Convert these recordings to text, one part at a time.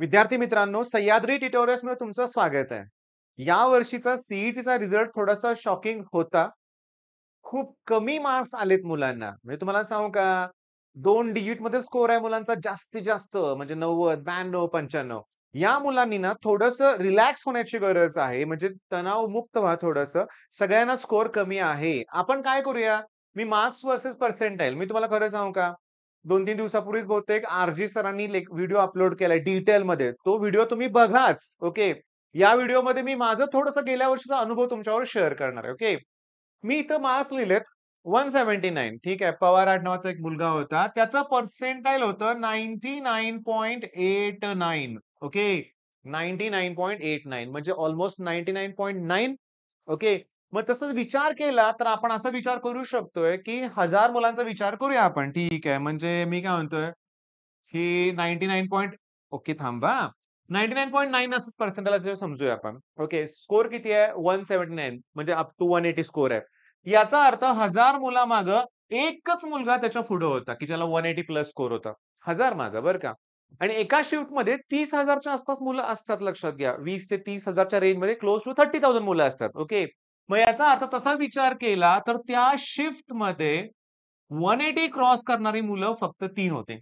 विद्यार्थी मित्रांनो सह्याद्री ट्युटोरियल्स मध्ये तुमचं स्वागत आहे या वर्षीचा सीईटीचा e रिझल्ट थोडासा शॉकिंग होता खूप कमी मार्क्स आलेत मुलांना म्हणजे तुम्हाला सांगू का दोन डिजिट मध्ये स्कोर आहे मुलांचा जास्तीत जास्त म्हणजे नव्वद ब्याण्णव पंच्याण्णव या मुलांनी ना थोडस रिलॅक्स होण्याची गरज आहे म्हणजे तणाव मुक्त व्हा थोडस सगळ्यांना स्कोर कमी आहे आपण काय करूया मी मार्क्स वर्सेस पर्सेंटाईल मी तुम्हाला खरं सांगू का दोन तीन दिवसापूर्वीच बहुतेक आरजी सरांनी व्हिडिओ अपलोड केलाय डिटेलमध्ये तो व्हिडिओ तुम्ही बघाच ओके या व्हिडिओमध्ये मी माझं थोडंसं गेल्या वर्षीचा अनुभव तुमच्यावर शेअर करणार आहे ओके मी इथं मास्क लिहिलेत वन सेव्हन्टी नाईन ठीक आहे पवार आठ नावाचा एक मुलगा होता त्याचं पर्सेंटाईल होतं ninety nine point eight nine okay ninety nine point eight nine म्हणजे almost ninety nine point nine okay मग तसंच विचार केला तर आपण असा विचार करू शकतोय की हजार मुलांचा विचार करूया आपण ठीक आहे म्हणजे मी काय म्हणतोय की नाईन्टी नाईन पॉईंट ओके थांबा नाईन्टी नाईन पॉईंट नाईन असंच पर्सेंटेज समजूया आपण ओके स्कोर किती आहे वन सेव्हन्टी नाईन म्हणजे up to one eighty score आहे याचा अर्थ हजार मुलामाग एकच मुलगा त्याच्या पुढे होता की ज्याला वन एटी प्लस स्कोर होता हजार मागं बरं का आणि एका शिफ्ट मध्ये तीस हजारच्या आसपास मुलं असतात लक्षात घ्या वीस ते तीस हजारच्या रेंजमध्ये क्लोज टू थर्टी थाउजंड मुलं असतात ओके मग याचा अर्थ तसा विचार केला तर त्या शिफ्ट मध्ये वन एटी क्रॉस करणारी मुलं फक्त तीन होते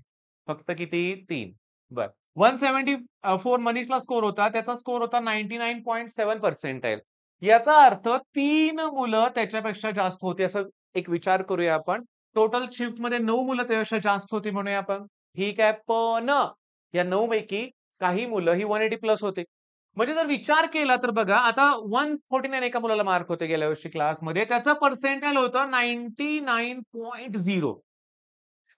फक्त किती तीन बर वन सेव्हन्टी फोर मनीषला स्कोर होता त्याचा स्कोर होता नाईन्टी नाईन पॉईंट सेव्हन आहे याचा अर्थ तीन मुलं त्याच्यापेक्षा जास्त होती असं एक विचार करूया आपण टोटल शिफ्ट मध्ये नऊ मुलं त्यापेक्षा जास्त होती म्हणूया आपण ही आहे पण या नऊ पैकी काही मुलं ही वन एटी प्लस होते म्हणजे जर विचार केला तर बघा आता वन फोर्टी नाईन एका मुलाला मार्क होते गेल्या वर्षी क्लासमध्ये पर्सेंट पर्सेंटेज होतं नाईन्टी नाईन पॉईंट झिरो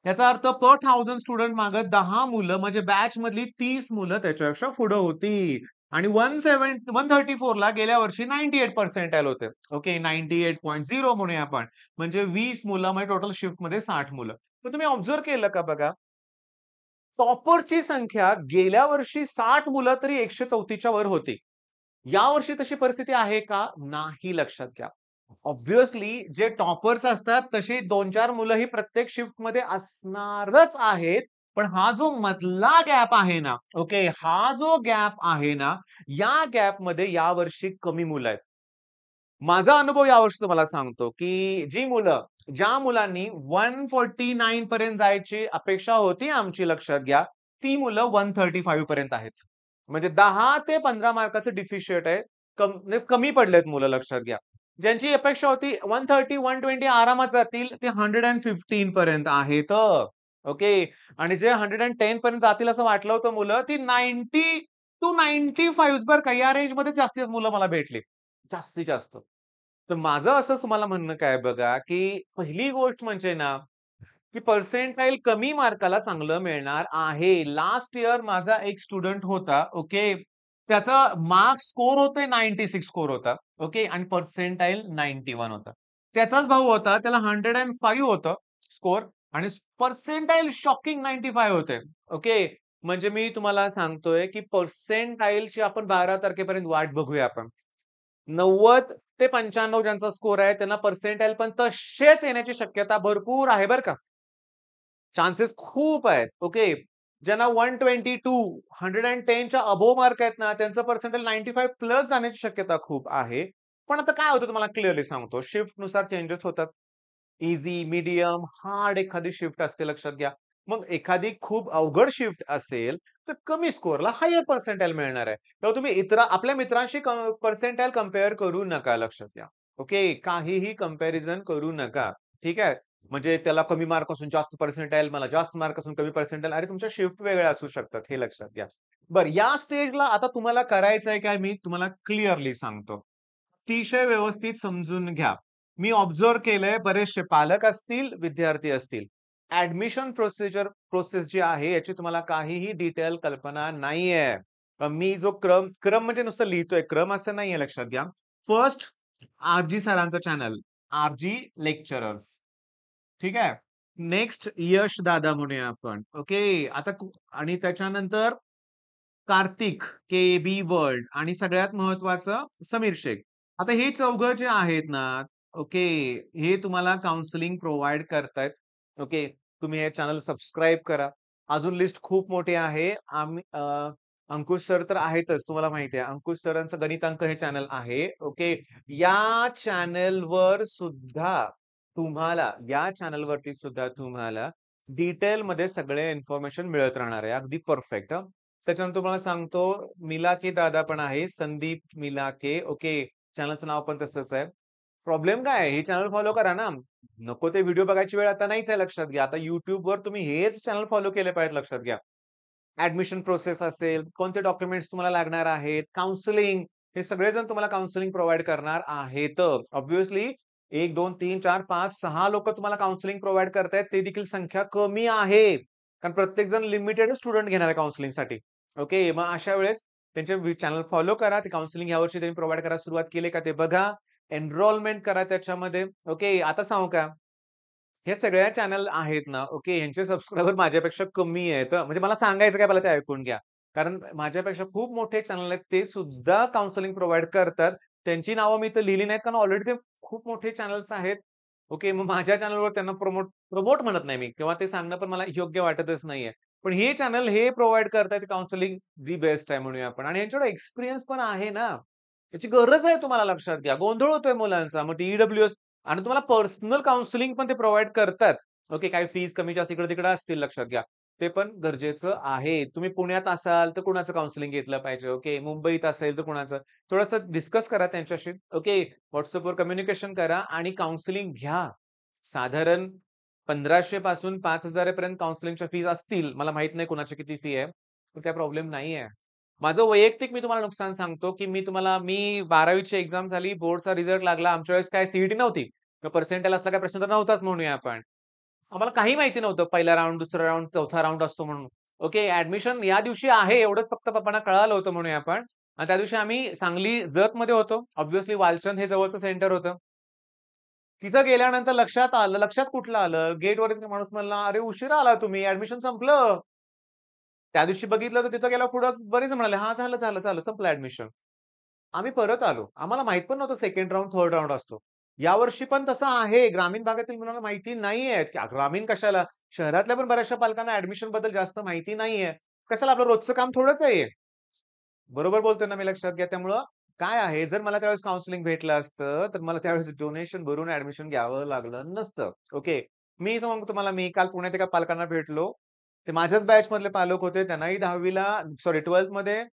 याचा अर्थ पर थाउजंड स्टुडंट मागत दहा मुलं म्हणजे बॅच मधली तीस मुलं त्याच्यापेक्षा पुढं होती आणि वन सेव्हन वन थर्टी फोरला गेल्या वर्षी नाईन्टी एट पर्सेंट पर्सेंटाईल होते okay ninety eight point zero म्हणूया आपण म्हणजे वीस मुलं म्हणजे टोटल शिफ्ट मध्ये साठ मुलं तुम्ही ऑब्झर्व केलं का बघा ची संख्या गेल्या वर्षी साठ मुलं तरी एकशे चौथीच्या वर होती या वर्षी तशी परिस्थिती आहे का नाही लक्षात घ्या ऑब्विसली जे टॉपर्स असतात तशी दोन चार मुलं ही प्रत्येक शिफ्टमध्ये असणारच आहेत पण हा जो मधला गॅप आहे ना ओके हा जो गॅप आहे ना या गॅपमध्ये यावर्षी कमी मुलं आहेत माझा अनुभव यावर्षी तुम्हाला सांगतो की जी मुलं ज्या मुलांनी वन फोर्टी नाईन पर्यंत जायची अपेक्षा होती आमची लक्षात घ्या ती मुलं वन थर्टी फाईव्ह पर्यंत आहेत म्हणजे दहा ते पंधरा मार्काचं डिफिशियट आहे कम म्हणजे कमी पडलेत मुलं लक्षात घ्या ज्यांची अपेक्षा होती वन थर्टी वन ट्वेंटी आरामात जातील ते हंड्रेड अँड फिफ्टीन पर्यंत आहेत ओके आणि जे हंड्रेड अँड टेन पर्यंत जातील असं वाटलं होतं मुलं ती नाईन्टी टू नाईन्टी फाईव्ह बर का या रेंजमध्ये जास्तीच मुलं मला भेटली जास्तीत जास्त तर माझं असं तुम्हाला म्हणणं काय बघा की पहिली गोष्ट म्हणजे ना की पर्सेंटाईल कमी मार्काला चांगलं मिळणार आहे लास्ट इयर माझा एक स्टुडंट होता ओके त्याचा मार्क्स स्कोर होते नाईन्टी सिक्स स्कोर होता ओके आणि पर्सेंटाईल नाईन्टी वन होता त्याचाच भाऊ होता त्याला हंड्रेड अँड फाईव्ह होतं स्कोर आणि पर्सेंटाईल शॉकिंग नाईन्टी फाईव्ह होते ओके म्हणजे मी तुम्हाला सांगतोय की पर्सेंटाईलची आपण बारा तारखेपर्यंत वाट बघूया आपण नव्वद ते पंच्याण्णव ज्यांचा स्कोर आहे त्यांना पर्सेंटाईल पण तसेच येण्याची शक्यता भरपूर आहे बरं का चान्सेस खूप आहेत ओके ज्यांना one twenty two hundred and टेनच्या अबो मार्क आहेत ना त्यांचं पर्सेंटेज नाईन्टी फाईव्ह प्लस जाण्याची शक्यता खूप आहे पण आता काय होतं तुम्हाला क्लिअरली सांगतो शिफ्ट नुसार चेंजेस होतात इझी मीडियम हार्ड एखादी शिफ्ट असते लक्षात घ्या मग एखादी खूप अवघड शिफ्ट असेल तर कमी स्कोअरला हायर पर्सेंटाईल मिळणार आहे तेव्हा तुम्ही इतर आपल्या मित्रांशी पर्सेंटाईल कम्पेअर करू नका लक्षात घ्या ओके काहीही कम्पॅरिझन करू नका ठीक आहे म्हणजे त्याला कमी मार्क असून जास्त पर्सेंटाईल मला जास्त मार्क असून कमी पर्सेंटाईल अरे तुमच्या शिफ्ट वेगळ्या असू शकतात हे लक्षात घ्या बरं या स्टेजला आता तुम्हाला करायचं आहे काय मी तुम्हाला क्लिअरली सांगतो अतिशय व्यवस्थित समजून घ्या मी ऑब्झर्व केलंय बरेचसे पालक असतील विद्यार्थी असतील ऍडमिशन प्रोसिजर प्रोसेस जी आहे याची तुम्हाला काहीही डिटेल कल्पना नाहीये मी जो क्रम क्रम म्हणजे नुसतं लिहितोय क्रम असं नाहीये लक्षात घ्या फर्स्ट आरजी सरांचं चॅनल आरजी लेक्चरर्स ठीक आहे नेक्स्ट यश दादा म्हणूया आपण ओके आता आणि त्याच्यानंतर कार्तिक के बी वर्ल्ड आणि सगळ्यात महत्वाचं समीर शेख आता हे चौघ जे आहेत ना ओके हे तुम्हाला काउन्सिलिंग प्रोव्हाइड करतायत ओके तुम्ही हे चॅनल सबस्क्राईब करा अजून लिस्ट खूप मोठी आहे आम्ही अंकुश सर तर आहेतच तुम्हाला माहिती आहे अंकुश सरांचं गणितांक हे चॅनल आहे ओके या चॅनलवर सुद्धा तुम्हाला या चॅनलवरती सुद्धा तुम्हाला डिटेलमध्ये सगळे इन्फॉर्मेशन मिळत राहणार आहे अगदी परफेक्ट त्याच्यानंतर तुम्हाला सांगतो मिलाके दादा पण आहे संदीप मिलाके ओके चॅनलचं नाव पण तसंच आहे प्रॉब्लेम काय हे चॅनल फॉलो करा ना नको ते व्हिडिओ बघायची वेळ आता नाहीच आहे लक्षात घ्या आता युट्यूबवर तुम्ही हेच चॅनल फॉलो केले पाहिजे लक्षात घ्या ऍडमिशन प्रोसेस असेल कोणते डॉक्युमेंट्स तुम्हाला लागणार आहेत काउन्सिलिंग हे सगळेजण तुम्हाला काउन्सिलिंग प्रोव्हाइड करणार आहेत ऑब्व्हियसली एक दोन तीन चार पाच सहा लोक तुम्हाला काउन्सिलिंग प्रोव्हाइड करतायत ते देखील संख्या कमी आहे कारण प्रत्येक जण लिमिटेड स्टुडंट घेणार आहे काउन्सिलिंगसाठी ओके मग अशा वेळेस त्यांचे चॅनल फॉलो करा ते काउन्सिलिंग यावर्षी त्यांनी प्रोव्हाइड करायला सुरुवात केली का ते बघा एनरोलमेंट करा त्याच्यामध्ये ओके आता सांगू का हे सगळ्या चॅनल आहेत ना ओके यांचे सबस्क्रायबर माझ्यापेक्षा कमी आहेत म्हणजे मला सांगायचं काय मला ते ऐकून घ्या कारण माझ्यापेक्षा खूप मोठे चॅनल आहेत ते सुद्धा काउन्सिलिंग प्रोव्हाइड करतात त्यांची नावं मी तर लिहिली नाहीत कारण ऑलरेडी ते खूप मोठे चॅनल्स आहेत ओके मग माझ्या चॅनलवर त्यांना प्रमोट प्रमोट म्हणत नाही मी किंवा ते सांगणं पण मला योग्य वाटतच नाहीये पण हे चॅनल हे प्रोव्हाइड करतात काउन्सिलिंग दी बेस्ट आहे म्हणूया आपण आणि यांच्याकडे एक्सपिरियन्स पण आहे ना याची गरज आहे तुम्हाला लक्षात घ्या गोंधळ होतोय मुलांचा मग ईडब्ल्यू एस आणि तुम्हाला पर्सनल काउन्सिलिंग पण ते प्रोव्हाइड करतात ओके काही फीज कमी जास्त इकडे तिकडे असतील लक्षात घ्या ते पण गरजेचं आहे तुम्ही पुण्यात असाल तर कुणाचं काउन्सिलिंग घेतलं पाहिजे ओके मुंबईत असेल तर कुणाचं थोडंसं डिस्कस करा त्यांच्याशी ओके व्हॉट्सअपवर कम्युनिकेशन करा आणि काउन्सिलिंग घ्या साधारण पंधराशे पासून पाच हजारापर्यंत काउन्सिलिंगच्या फीज असतील मला माहित नाही कुणाची किती फी आहे पण काय प्रॉब्लेम नाही आहे माझं वैयक्तिक मी तुम्हाला नुकसान सांगतो की मी तुम्हाला मी बारावीची एक्झाम झाली बोर्डचा रिझल्ट लागला आमच्या वेळेस काय सीईटी e नव्हती पर्सेंटेज असला काय प्रश्न तर नव्हताच म्हणूया आपण आम्हाला काही माहिती नव्हतं पहिला राऊंड दुसरा राऊंड चौथा राऊंड असतो म्हणून ओके ऍडमिशन या दिवशी आहे एवढंच फक्त पप्पांना कळालं होतं म्हणूया आपण आणि त्या दिवशी आम्ही सांगली जत मध्ये होतो ऑब्व्हियसली वालचंद हे जवळचं सेंटर होतं तिथं गेल्यानंतर लक्षात आलं लक्षात कुठलं आलं गेटवरच माणूस म्हणला अरे उशिरा आला तुम्ही ऍडमिशन संपलं त्या दिवशी बघितलं तर तिथं गेला पुढं बरेच म्हणाले हा झालं झालं झालं संपलं ऍडमिशन आम्ही परत आलो आम्हाला माहित पण नव्हतं सेकंड राऊंड थर्ड राऊंड असतो यावर्षी पण तसं आहे ग्रामीण भागातील मुलांना माहिती नाहीये ग्रामीण कशाला शहरातल्या पण बऱ्याचशा पालकांना ऍडमिशन बद्दल जास्त माहिती नाही आहे कशाला आपलं रोजचं काम थोडंच आहे बरोबर बोलतोय ना मी लक्षात घ्या त्यामुळं काय आहे जर मला त्यावेळेस काउन्सिलिंग भेटलं असतं तर मला त्यावेळेस डोनेशन भरून ऍडमिशन घ्यावं लागलं नसतं ओके मी सांगतो तुम्हाला मी काल पुण्यात एका पालकांना भेटलो ते माझ्याच बॅच मधले पालक होते त्यांनाही दहावीला सॉरी ट्वेल्थ मध्ये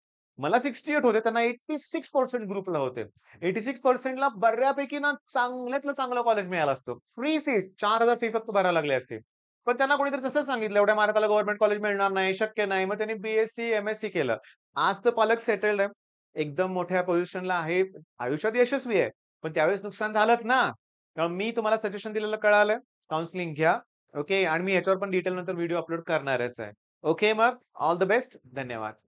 मला सिक्स्टी एट होते त्यांना एटी सिक्स पर्सेंट ग्रुपला होते एटी सिक्स पर्सेंटला बऱ्यापैकी ना चांगल्यातलं चांगलं कॉलेज मिळालं असतं फ्री सीट चार हजार फी फक्त भरायला लागली असते पण त्यांना कोणीतरी तसंच सांगितलं एवढ्या मार्गाला गव्हर्नमेंट कॉलेज मिळणार नाही शक्य नाही मग त्यांनी बीएससी एम एस सी केलं आज तर पालक सेटल्ड आहे एकदम मोठ्या पोझिशनला आहे आयुष्यात यशस्वी आहे पण त्यावेळेस नुकसान झालंच ना मी तुम्हाला सजेशन दिलेलं कळालं काउन्सिलिंग घ्या ओके आणि मी याच्यावर पण डिटेल नंतर व्हिडिओ अपलोड करणारच आहे ओके मग ऑल द बेस्ट धन्यवाद